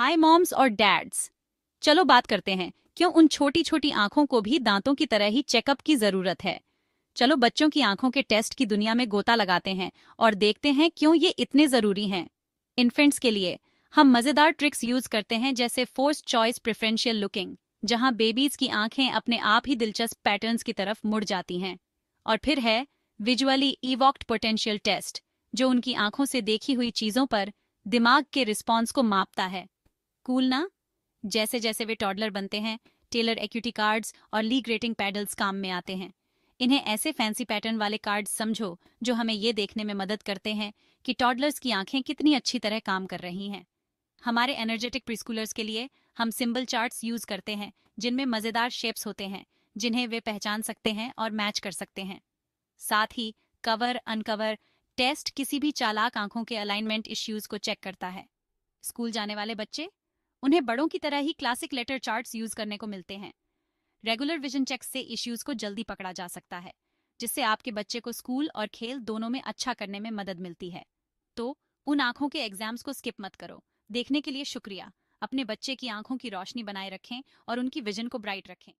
हाय moms और dads चलो बात करते हैं क्यों उन छोटी छोटी आंखों को भी दांतों की तरह ही चेकअप की जरूरत है चलो बच्चों की आंखों के टेस्ट की दुनिया में गोता लगाते हैं और देखते हैं क्यों ये इतने जरूरी हैं इन्फेंट्स के लिए हम मजेदार ट्रिक्स यूज करते हैं जैसे फोर्स चॉइस प्रेफरेंशियल लुकिंग जहां बेबीज की आंखें अपने आप ही दिलचस्प पैटर्न्स की तरफ मुड़ जाती हैं और फिर है विजुअली इवॉक्ट पोटेंशियल टेस्ट जो उनकी आंखों से देखी हुई चीजों पर दिमाग के रिस्पॉन्स को मापता है कूल ना जैसे जैसे वे टॉडलर बनते हैं टेलर एक्यूटी कार्ड्स और ली ग्रेटिंग पैडल्स काम में आते हैं इन्हें ऐसे फैंसी पैटर्न वाले कार्ड्स समझो जो हमें ये देखने में मदद करते हैं कि टॉडलर्स की आंखें कितनी अच्छी तरह काम कर रही हैं हमारे एनर्जेटिक प्रिस्कूलर्स के लिए हम सिंबल चार्ट्स यूज करते हैं जिनमें मज़ेदार शेप्स होते हैं जिन्हें वे पहचान सकते हैं और मैच कर सकते हैं साथ ही कवर अनकवर टेस्ट किसी भी चालाक आंखों के अलाइनमेंट इश्यूज को चेक करता है स्कूल जाने वाले बच्चे उन्हें बड़ों की तरह ही क्लासिक लेटर चार्ट्स यूज करने को मिलते हैं रेगुलर विजन चेक से इश्यूज को जल्दी पकड़ा जा सकता है जिससे आपके बच्चे को स्कूल और खेल दोनों में अच्छा करने में मदद मिलती है तो उन आंखों के एग्जाम्स को स्किप मत करो देखने के लिए शुक्रिया अपने बच्चे की आंखों की रोशनी बनाए रखें और उनकी विजन को ब्राइट रखें